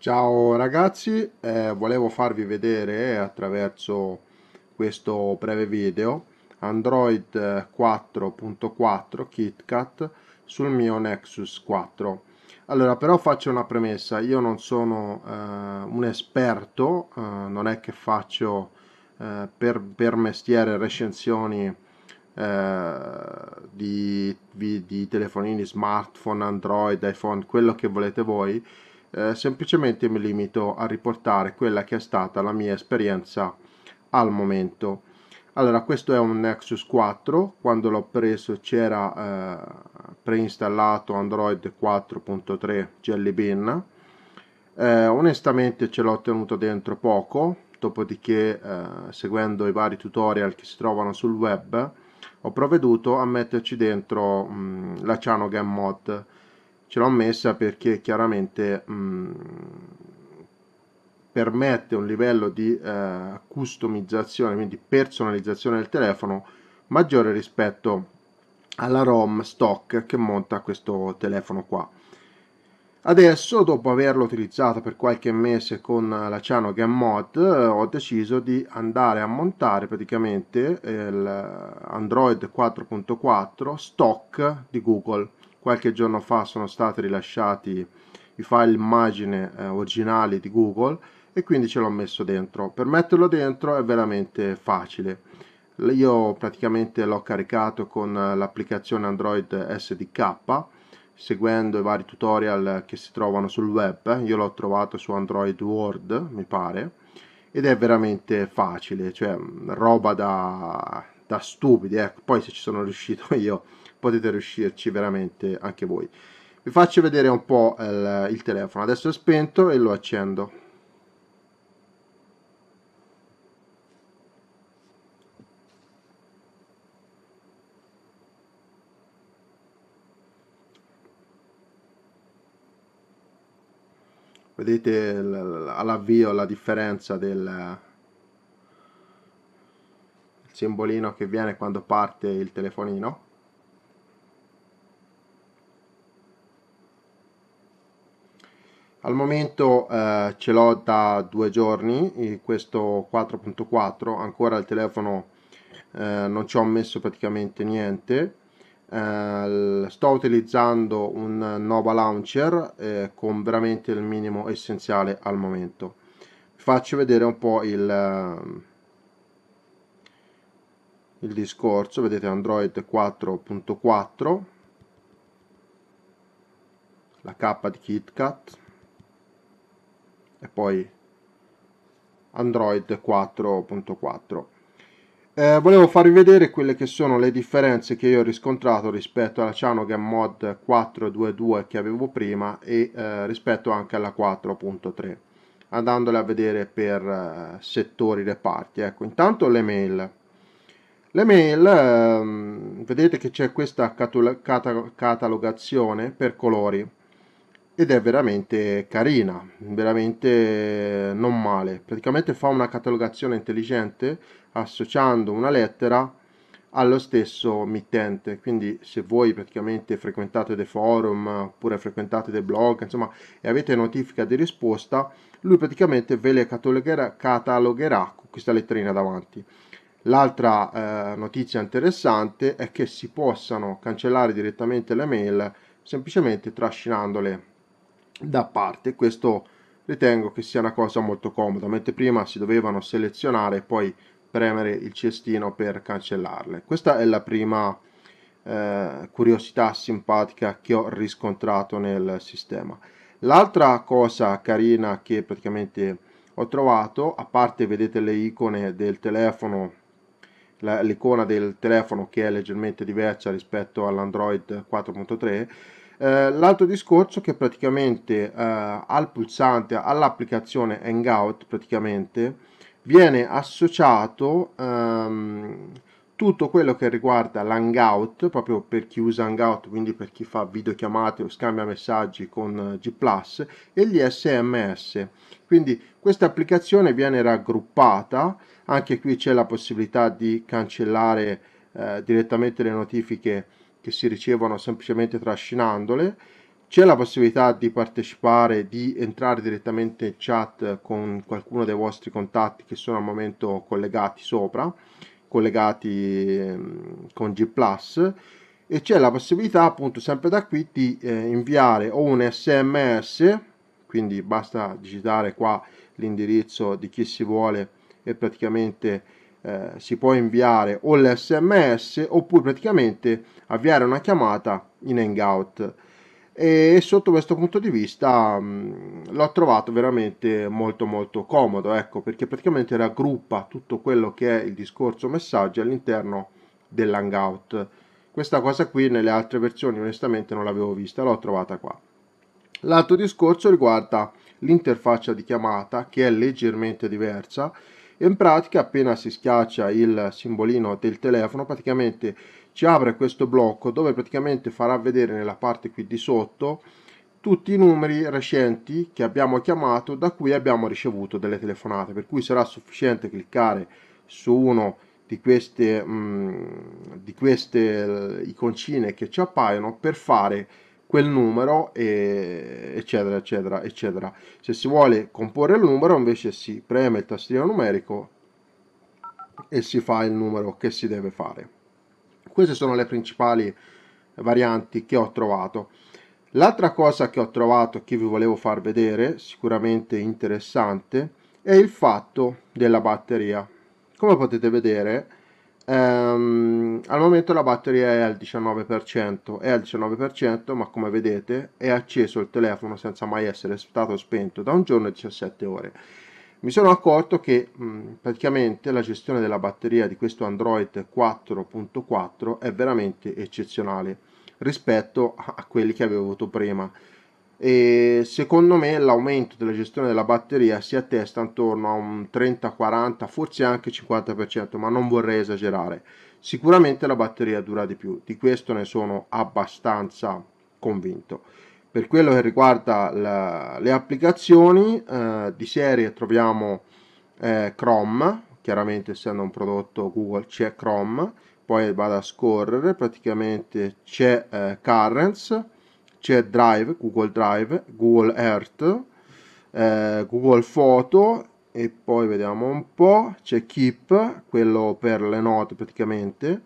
Ciao ragazzi, eh, volevo farvi vedere eh, attraverso questo breve video Android 4.4 eh, KitKat sul mio Nexus 4. Allora, però faccio una premessa, io non sono eh, un esperto, eh, non è che faccio eh, per, per, mestiere recensioni di, di, di telefonini, smartphone, Android, iPhone, quello che volete voi eh, semplicemente mi limito a riportare quella che è stata la mia esperienza al momento. Allora, questo è un Nexus 4, quando l'ho preso c'era eh, preinstallato Android 4.3 Jelly Bean. Eh, onestamente ce l'ho tenuto dentro poco, dopodiché eh, seguendo i vari tutorial che si trovano sul web ho provveduto a metterci dentro mh, mm, la Chanogan Mod ce l'ho messa perché chiaramente mh, mm, permette un livello di eh, customizzazione, quindi personalizzazione del telefono maggiore rispetto alla ROM stock che monta questo telefono qua. Adesso, dopo averlo utilizzato per qualche mese con la Ciano Game Mod, eh, ho deciso di andare a montare praticamente eh, l'Android 4.4 stock di Google qualche giorno fa sono stati rilasciati i file immagine eh, originali di Google e quindi ce l'ho messo dentro. Per metterlo dentro è veramente facile. Io praticamente l'ho caricato con eh, l'applicazione Android SDK seguendo i vari tutorial che si trovano sul web. Io l'ho trovato su Android World, mi pare, ed è veramente facile, cioè roba da da stupidi, ecco. poi se ci sono riuscito io potete riuscirci veramente anche voi. Vi faccio vedere un po' eh, il, il telefono, adesso è spento e lo accendo. Vedete all'avvio la differenza del, simbolino che viene quando parte il telefonino al momento eh, ce l'ho da due giorni questo 4.4 ancora il telefono eh, non ci ho messo praticamente niente eh, sto utilizzando un Nova Launcher eh, con veramente il minimo essenziale al momento vi faccio vedere un po' il il discorso, vedete Android 4.4, la K di KitKat e poi Android 4.4. Eh, volevo farvi vedere quelle che sono le differenze che io ho riscontrato rispetto alla Chanogam Mod 4.2.2 che avevo prima e eh, rispetto anche alla 4.3 andandole a vedere per eh, settori reparti. Ecco, intanto le mail le mail, ehm, vedete che c'è questa catalogazione per colori ed è veramente carina, veramente non male. Praticamente fa una catalogazione intelligente associando una lettera allo stesso mittente quindi se voi praticamente frequentate dei forum oppure frequentate dei blog insomma e avete notifica di risposta lui praticamente ve le catalogherà, catalogherà con questa letterina davanti L'altra eh, notizia interessante è che si possano cancellare direttamente le mail semplicemente trascinandole da parte. Questo ritengo che sia una cosa molto comoda, mentre prima si dovevano selezionare e poi premere il cestino per cancellarle. Questa è la prima eh, curiosità simpatica che ho riscontrato nel sistema. L'altra cosa carina che praticamente ho trovato, a parte vedete le icone del telefono l'icona del telefono che è leggermente diversa rispetto all'Android 4.3. Eh, l'altro discorso che praticamente eh, al pulsante, all'applicazione Hangout praticamente viene associato ehm, tutto quello che riguarda l'hangout, proprio per chi usa hangout, quindi per chi fa videochiamate o scambia messaggi con eh, G ⁇ e gli SMS. Quindi questa applicazione viene raggruppata, anche qui c'è la possibilità di cancellare eh, direttamente le notifiche che si ricevono semplicemente trascinandole, c'è la possibilità di partecipare, di entrare direttamente in chat con qualcuno dei vostri contatti che sono al momento collegati sopra collegati ehm, con G ⁇ e c'è la possibilità appunto sempre da qui di eh, inviare o un sms quindi basta digitare qua l'indirizzo di chi si vuole e praticamente eh, si può inviare o l'sms oppure praticamente avviare una chiamata in hangout e sotto questo punto di vista l'ho trovato veramente molto molto comodo ecco perché praticamente raggruppa tutto quello che è il discorso messaggi all'interno dell'hangout questa cosa qui nelle altre versioni onestamente non l'avevo vista l'ho trovata qua l'altro discorso riguarda l'interfaccia di chiamata che è leggermente diversa in pratica appena si schiaccia il simbolino del telefono praticamente ci apre questo blocco dove praticamente farà vedere nella parte qui di sotto tutti i numeri recenti che abbiamo chiamato da cui abbiamo ricevuto delle telefonate per cui sarà sufficiente cliccare su uno di queste, mh, mm, di queste eh, iconcine che ci appaiono per fare quel numero e eccetera eccetera eccetera se si vuole comporre il numero invece si preme il tastino numerico e si fa il numero che si deve fare queste sono le principali varianti che ho trovato. L'altra cosa che ho trovato che vi volevo far vedere, sicuramente interessante, è il fatto della batteria. Come potete vedere, ehm, al momento la batteria è al 19%, è al 19%, ma come vedete è acceso il telefono senza mai essere stato spento da un giorno e 17 ore mi sono accorto che mh, mm, praticamente la gestione della batteria di questo Android 4.4 è veramente eccezionale rispetto a quelli che avevo avuto prima e secondo me l'aumento della gestione della batteria si attesta intorno a un 30-40 forse anche 50% ma non vorrei esagerare sicuramente la batteria dura di più di questo ne sono abbastanza convinto per quello che riguarda la, le applicazioni, eh, di serie troviamo eh, Chrome, chiaramente essendo un prodotto Google c'è Chrome, poi vado a scorrere, praticamente c'è eh, Currents, c'è Drive, Google Drive, Google Earth, eh, Google Photo e poi vediamo un po', c'è Keep, quello per le note praticamente,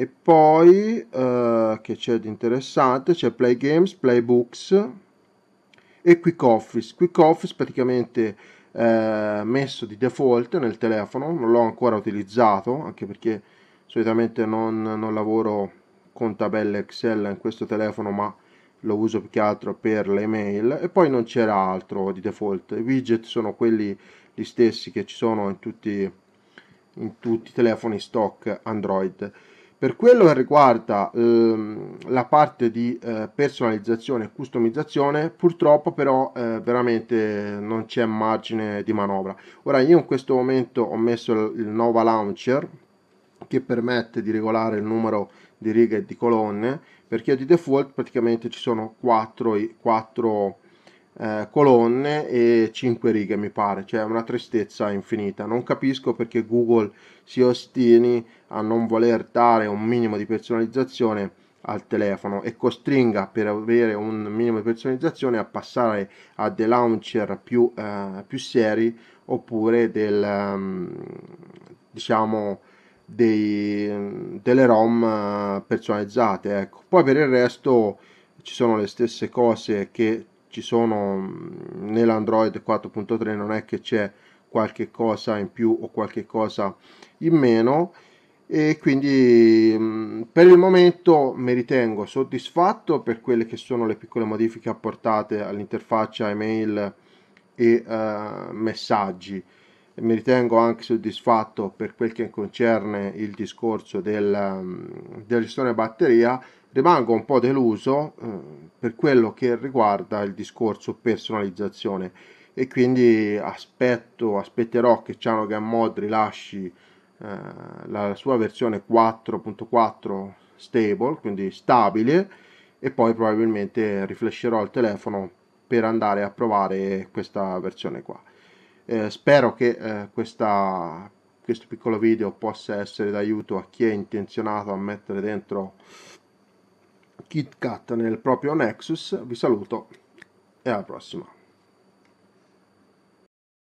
e poi eh, che c'è di interessante c'è Play Games, Play Books e Quick Office. Quick Office praticamente eh, messo di default nel telefono, non l'ho ancora utilizzato anche perché solitamente non, non lavoro con tabelle Excel in questo telefono ma lo uso più che altro per le mail e poi non c'era altro di default. I widget sono quelli gli stessi che ci sono in tutti, in tutti i telefoni stock Android. Per quello che riguarda ehm, la parte di eh, personalizzazione e customizzazione, purtroppo però eh, veramente non c'è margine di manovra. Ora io in questo momento ho messo il, Nova Launcher che permette di regolare il numero di righe e di colonne perché di default praticamente ci sono 4, 4 eh, colonne e 5 righe mi pare, cioè una tristezza infinita. Non capisco perché Google si ostini a non voler dare un minimo di personalizzazione al telefono e costringa per avere un minimo di personalizzazione a passare a dei launcher più, eh, più seri oppure del, um, diciamo, dei, delle ROM eh, personalizzate. Ecco. Poi per il resto ci sono le stesse cose che ci sono mm, nell'Android 4.3 non è che c'è qualche cosa in più o qualche cosa in meno e quindi mm, per il momento mi ritengo soddisfatto per quelle che sono le piccole modifiche apportate all'interfaccia email e eh, messaggi mi ritengo anche soddisfatto per quel che concerne il discorso del, mm, della gestione batteria Rimango un po' deluso eh, per quello che riguarda il discorso personalizzazione e quindi aspetto, aspetterò che Chanogam Mod rilasci eh, la sua versione 4.4 stable, quindi stabile, e poi probabilmente riflescerò il telefono per andare a provare questa versione qua. Eh, spero che eh, questa, questo piccolo video possa essere d'aiuto a chi è intenzionato a mettere dentro KitKat nel proprio Nexus, vi saluto e alla prossima.